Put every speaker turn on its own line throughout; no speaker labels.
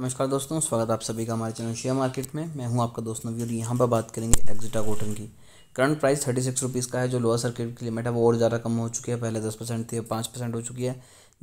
नमस्कार दोस्तों स्वागत आप सभी का हमारे चैनल शेयर मार्केट में मैं हूं आपका दोस्त नवी और यहाँ पर बात करेंगे एक्जिटा कॉटन की current price thirty six rupees का है जो लोअर सर्किट की लिमिट है वो और ज़्यादा कम हो चुकी है पहले दस परसेंट थी पाँच परसेंट हो चुकी है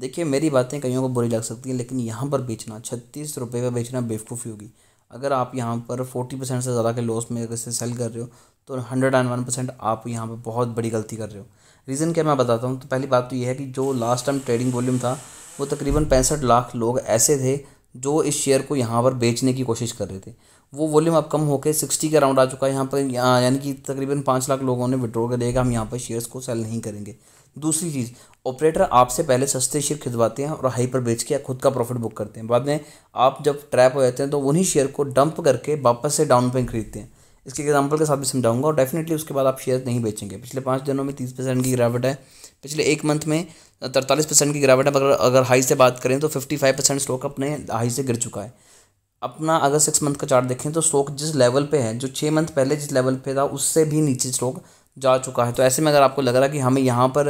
देखिए मेरी बातें कईयों को बुरी लग सकती हैं लेकिन यहाँ पर बेचना छत्तीस रुपये का बेचना बेवकूफ़ी होगी अगर आप यहाँ पर फोर्टी परसेंट से ज़्यादा के लॉस में अगर से सेल कर रहे हो तो हंड्रेड एंड वन परसेंट आप यहाँ पर बहुत बड़ी गलती कर रहे हो रीज़न क्या मैं बताता हूँ तो पहली बात तो ये है कि जो लास्ट टाइम ट्रेडिंग वॉल्यूम था वो तकरीबन पैंसठ लाख लोग ऐसे थे जो इस शेयर को यहाँ पर बेचने की कोशिश कर रहे थे वो वॉल्यूम अब कम होकर सिक्सटी के अराउंड आ चुका है यहाँ पर यानी कि तकरीबन पाँच लाख लोगों ने विड्रॉ कर दिया हम यहाँ पर शेयर्स को सेल नहीं करेंगे दूसरी चीज़ ऑपरेटर आपसे पहले सस्ते शेयर खिदवाते हैं और हाई पर बेच के खुद का प्रॉफिट बुक करते हैं बाद में आप जब ट्रैप हो जाते हैं तो उन्हीं शेयर को डंप करके वापस से डाउन पे खरीदते हैं इसके एग्जाम्पल के साथ भी समझाऊंगा और डेफिनेटली उसके बाद आप शेयर नहीं बेचेंगे पिछले पाँच दिनों में तीस परसेंट की गिरावट है पिछले एक मंथ में तरतालीस परसेंट की गिरावट है अगर अगर हाई से बात करें तो फिफ्टी फाइव परसेंट स्टॉक अपने हाई से गिर चुका है अपना अगर सिक्स मंथ का चार्ट देखें तो स्टॉक जिस लेवल पे है जो छः मंथ पहले जिस लेवल पे था उससे भी नीचे स्टॉक जा चुका है तो ऐसे में अगर आपको लग रहा है कि हमें यहाँ पर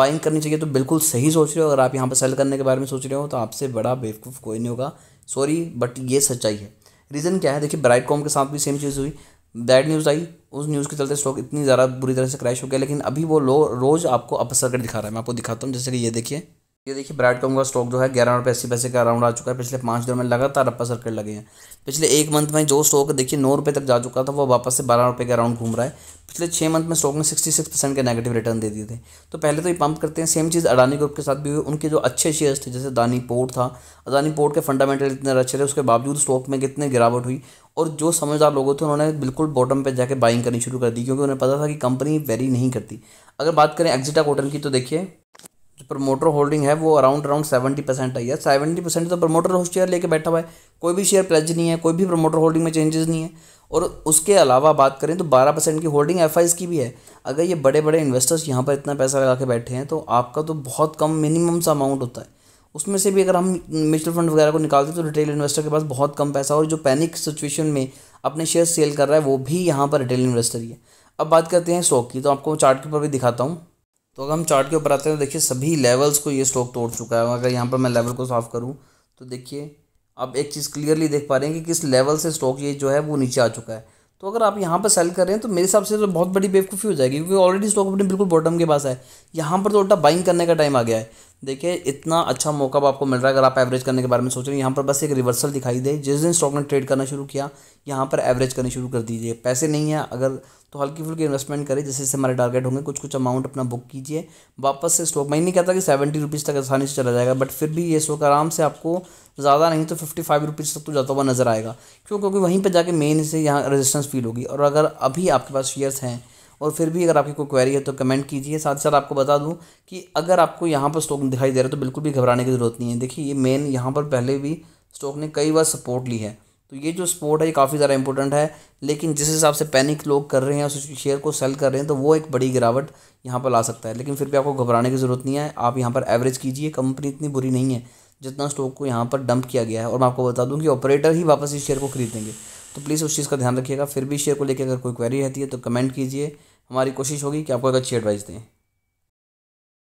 बाइंग करनी चाहिए तो बिल्कुल सही सोच रहे हो अगर आप यहाँ पर सेल करने के बारे में सोच रहे हो तो आपसे बड़ा बेवकूफ़ कोई नहीं होगा सॉरी बट ये सच्चाई है रीज़न क्या है देखिए ब्राइट कॉम के साथ भी सेम चीज़ हुई बैड न्यूज़ आई उस न्यूज़ के चलते स्टॉक इतनी ज़्यादा बुरी तरह से क्रैश हो गया लेकिन अभी वो लो रोज़ आपको अपर सर्किट दिखा रहा है मैं आपको दिखाता हूँ जैसे कि ये देखिए ये देखिए ब्राडकॉम का स्टॉक जो है ग्यारह रुपये अस्सी पैसे का अराउंड आ चुका है पिछले पाँच दिनों में लगातार अपर सर्किट लगे हैं पिछले एक मंथ में जो स्टॉक देखिए नौ रुपये तक जा चुका था वो वापस से बारह रुपये के अराउंड घूम रहा है पिछले छः मंथ में स्टॉक ने सिक्सटी सिक्स परसेंट के नेगेटिव रिटर्न दे दिए थे तो पहले तो ये पंप करते हैं सेम चीज़ अडानी ग्रुप के साथ भी हुई उनके जो अच्छे शेयर्स थे जैसे दानी पोर्ट था अडानी पोर्ट के फंडामेंटल इतने अच्छे थे उसके बावजूद स्टॉक में कितने गिरावट हुई और जो समझदार लोगों थे उन्होंने बिल्कुल बॉटम पर जाकर बाइंग करनी शुरू कर दी क्योंकि उन्हें पता था कि कंपनी वेरी नहीं करती अगर बात करें एक्जिटा कॉटन की तो देखिए जो प्रमोटर होल्डिंग है वो अराउंड अराउंड सेवेंटी परसेंट आई है सेवेंटी परसेंट तो प्रमोटर शेयर लेके बैठा हुआ है कोई भी शेयर प्लेज नहीं है कोई भी प्रमोटर होल्डिंग में चेंजेस नहीं है और उसके अलावा बात करें तो बारह परसेंट की होल्डिंग एफ की भी है अगर ये बड़े बड़े इन्वेस्टर्स यहाँ पर इतना पैसा लगा के बैठे हैं तो आपका तो बहुत कम मिनिमम सा अमाउंट होता है उसमें से भी अगर हम म्यूचुअल फंड वगैरह को निकालते हैं तो रिटेल इन्वेस्टर के पास बहुत कम पैसा और जो पैनिक सिचुएशन में अपने शेयर सेल कर रहा है वो भी यहाँ पर रिटेल इन्वेस्टर ही है अब बात करते हैं स्टॉक की तो आपको चार्ट के ऊपर भी दिखाता हूँ तो अगर हम चार्ट के ऊपर आते हैं तो देखिए सभी लेवल्स को ये स्टॉक तोड़ चुका है अगर यहाँ पर मैं लेवल को साफ करूँ तो देखिए आप एक चीज़ क्लियरली देख पा रहे हैं कि किस लेवल से स्टॉक ये जो है वो नीचे आ चुका है तो अगर आप यहाँ पर सेल कर रहे हैं तो मेरे हिसाब से तो बहुत बड़ी बेवकूफ़ी हो जाएगी क्योंकि ऑलरेडी स्टॉक अपने बिल्कुल बॉटम के पास है यहाँ पर तो उल्टा बाइंग करने का टाइम आ गया है देखिए इतना अच्छा मौका आपको मिल रहा है अगर आप एवरेज करने के बारे में सोच रहे हैं यहाँ पर बस एक रिवर्सल दिखाई दे जिस दिन स्टॉक ने ट्रेड करना शुरू किया यहाँ पर एवरेज करनी शुरू कर दीजिए पैसे नहीं है अगर तो हल्की फुल्की इन्वेस्टमेंट करें जैसे जैसे हमारे टारगेट होंगे कुछ कुछ अमाउंट अपना बुक कीजिए वापस से स्टॉक मैं नहीं कहता कि सेवेंटी रुपीज़ तक आसानी से चला जाएगा बट फिर भी ये स्टॉक आराम से आपको ज़्यादा नहीं तो फिफ्टी फाइव रुपीज़ तक तो जाता हुआ नजर आएगा क्यों क्योंकि वहीं पर जाके मेन से यहाँ रजिस्टेंस फील होगी और अगर अभी आपके पास शेयर्स हैं और फिर भी अगर आपकी कोई क्वेरी है तो कमेंट कीजिए साथ ही साथ आपको बता दूं कि अगर आपको यहाँ पर स्टॉक दिखाई दे रहा है तो बिल्कुल भी घबराने की ज़रूरत नहीं है देखिए ये मेन यहाँ पर पहले भी स्टॉक ने कई बार सपोर्ट ली है तो ये जो स्पोर्ट है ये काफ़ी ज़्यादा इंपॉर्टेंट है लेकिन जिस हिसाब से पैनिक लोग कर रहे हैं उस शेयर को सेल कर रहे हैं तो वो एक बड़ी गिरावट यहाँ पर ला सकता है लेकिन फिर भी आपको घबराने की ज़रूरत नहीं है आप यहाँ पर एवरेज कीजिए कंपनी इतनी बुरी नहीं है जितना स्टॉक को यहाँ पर डंप किया गया है और मैं आपको बता दूँ कि ऑपरेटर ही वापस इस शेयर को खरीदेंगे तो प्लीज़ उस चीज़ का ध्यान रखिएगा फिर भी शेयर को लेकर अगर कोई क्वेरी रहती है तो कमेंट कीजिए हमारी कोशिश होगी कि आपको एक अच्छी एडवाइस दें